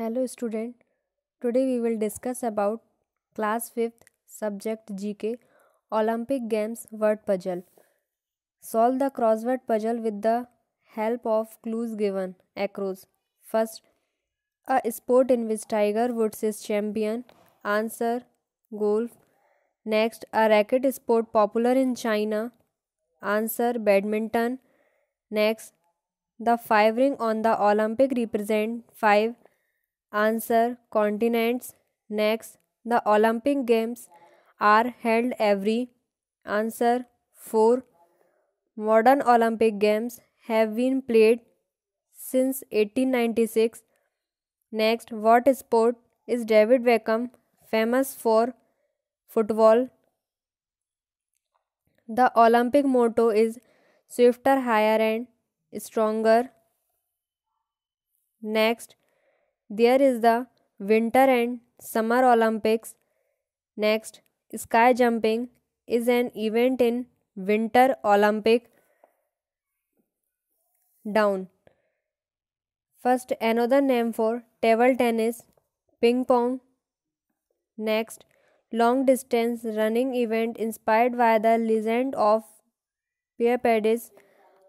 Hello student. Today we will discuss about class 5th subject GK Olympic Games word puzzle. Solve the crossword puzzle with the help of clues given across. First a sport in which Tiger Woods is champion. Answer golf. Next a racket sport popular in China. Answer badminton. Next the five ring on the Olympic represent 5 answer continents. Next, the Olympic Games are held every answer 4. Modern Olympic Games have been played since 1896. Next, what sport is David Beckham famous for? Football. The Olympic motto is swifter, higher, and stronger. Next, there is the Winter and Summer Olympics. Next, sky jumping is an event in Winter Olympic down. First, another name for table tennis, ping pong. Next, long distance running event inspired by the legend of Pierre Pedis.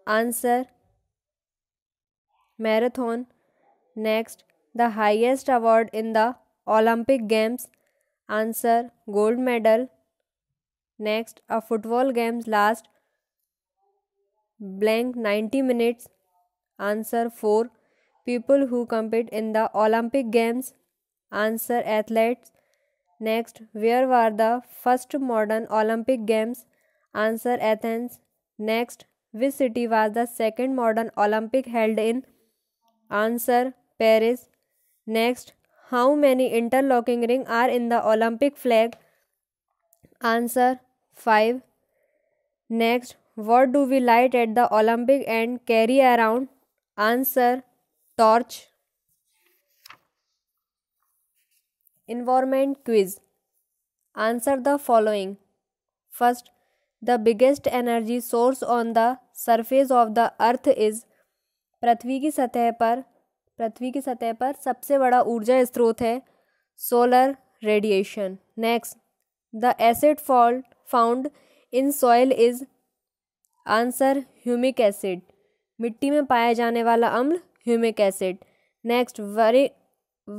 Answer marathon. Next, the highest award in the Olympic Games? Answer Gold medal. Next, a football game's last blank 90 minutes. Answer 4. People who compete in the Olympic Games. Answer athletes. Next, where were the first modern Olympic Games? Answer Athens. Next, which city was the second modern Olympic held in? Answer Paris. Next, how many interlocking ring are in the Olympic flag? Answer 5. Next, what do we light at the Olympic and carry around? Answer torch. Environment quiz. Answer the following. First, the biggest energy source on the surface of the earth is पृथ्वी की सतह पर पृथ्वी की सतह पर सबसे बड़ा ऊर्जा स्रोत है solar radiation next the acid fall found in soil is answer humic acid मिट्टी में पाया जाने वाला अम्ल humic acid next very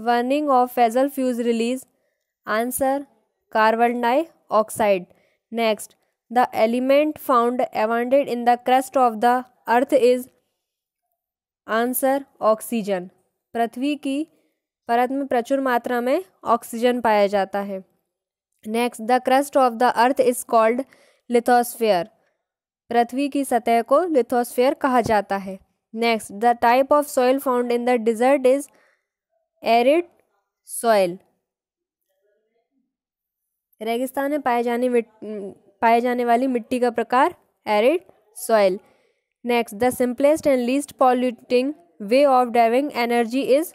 burning of fossil fuels release answer carbon dioxide next the element found एवॉन्डेड in the crust of the earth is answer oxygen पृथ्वी की परत में प्रचुर मात्रा में ऑक्सीजन पाया जाता है next the crust of the earth is called lithosphere पृथ्वी की सतह को लिथोस्फेयर कहा जाता है next the type of soil found in the desert is arid soil रेगिस्तान में पाए जाने पाए जाने वाली मिट्टी का प्रकार arid soil next the simplest and least polluting way of driving energy is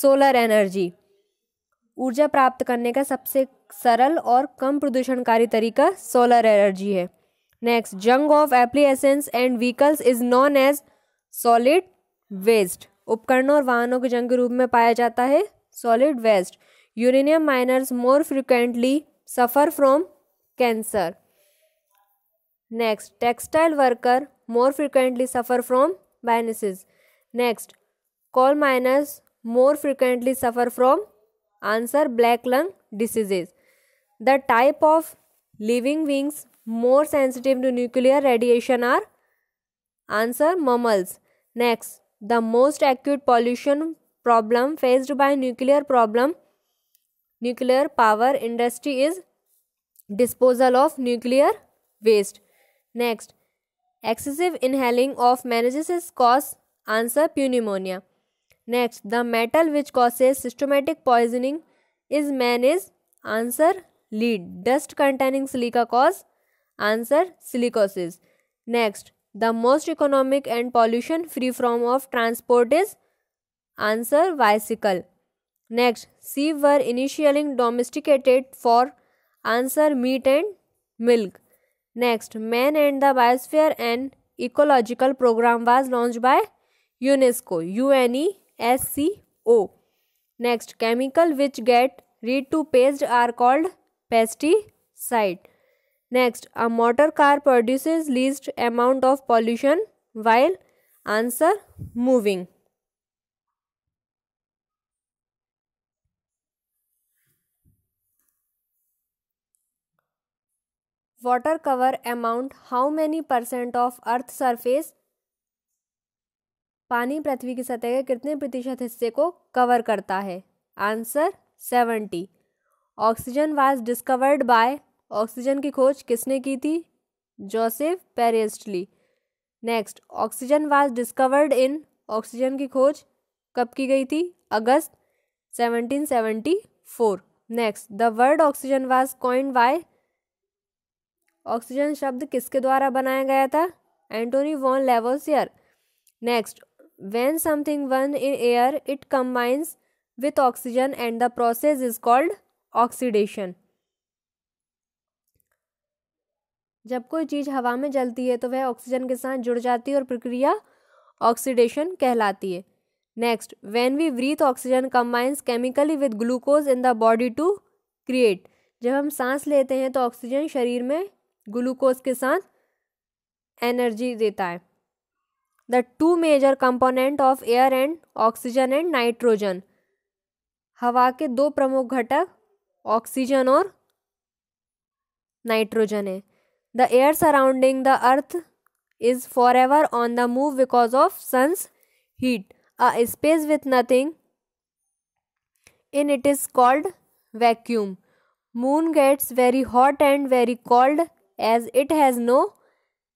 solar energy ऊर्जा प्राप्त करने का सबसे सरल और कम प्रदूषणकारी तरीका सोलर एनर्जी है next junk of appliances and vehicles is known as solid waste उपकरणों और वाहनों के जंग के रूप में पाया जाता है solid waste uranium miners more frequently suffer from cancer Next, textile worker more frequently suffer from biases. Next, coal miners more frequently suffer from answer black lung diseases. The type of living beings more sensitive to nuclear radiation are answer mammals. Next, the most acute pollution problem faced by nuclear problem nuclear power industry is disposal of nuclear waste. Next, excessive inhaling of meningitis cause answer pneumonia. Next, the metal which causes systematic poisoning is manganese. Answer lead. Dust containing silica cause answer silicosis. Next, the most economic and pollution free form of transport is answer bicycle. Next, sheep were initially domesticated for answer meat and milk. Next, Man and the Biosphere and Ecological Program was launched by UNESCO, UNESCO. Next, chemical which get read to paste are called pesticide. Next, a motor car produces least amount of pollution while answer moving. Water cover amount how many percent of earth surface पानी पृथ्वी की सतह के कितने प्रतिशत हिस्से को cover करता है answer seventy oxygen was discovered by oxygen की खोज किसने की थी Joseph Priestley next oxygen was discovered in oxygen की खोज कब की गई थी अगस्त 1774 next the word oxygen was coined by oxygen शब्द किसके द्वारा बनाया गया था Antoine von Lavoisier next when something one in air it combines with oxygen and the process is called oxidation जब कोई चीज़ हवा में जलती है तो वह ऑक्सीजन के साथ जुड़ जाती है और प्रक्रिया ऑक्सीडेशन कहलाती है next when we breathe oxygen combines chemically with glucose in the body to create जब हम सांस लेते हैं तो ऑक्सीजन शरीर में ग्लूकोज के साथ एनर्जी देता है the two major component of air and oxygen and nitrogen हवा के दो प्रमुख घटक ऑक्सीजन और नाइट्रोजन है the air surrounding the earth is for ever on the move because of sun's heat a space with nothing in it is called vacuum moon gets very hot and very cold as it has no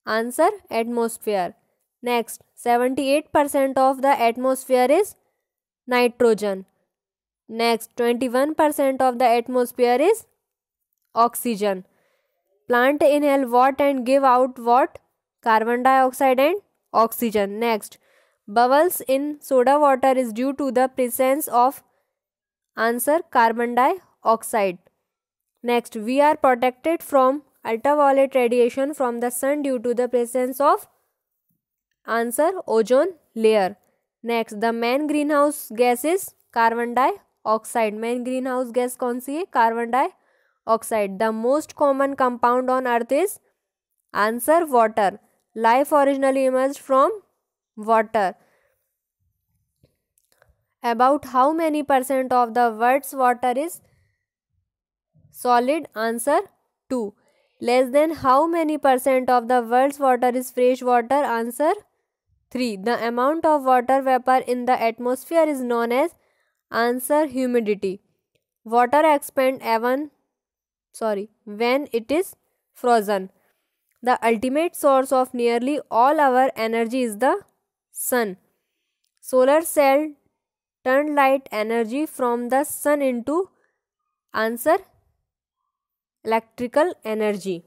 answer atmosphere. Next, 78% of the atmosphere is nitrogen. Next, 21% of the atmosphere is oxygen. Plant inhale what and give out what? Carbon dioxide and oxygen. Next, bubbles in soda water is due to the presence of answer carbon dioxide. Next, we are protected from ultraviolet radiation from the sun due to the presence of answer ozone layer next the main greenhouse gas is carbon dioxide main greenhouse gas kaun si carbon dioxide the most common compound on earth is answer water life originally emerged from water about how many percent of the world's water is solid answer 2 less than how many percent of the world's water is fresh water? Answer 3. The amount of water vapor in the atmosphere is known as answer humidity. Water expand even sorry when it is frozen. The ultimate source of nearly all our energy is the sun. Solar cell turn light energy from the sun into answer electrical energy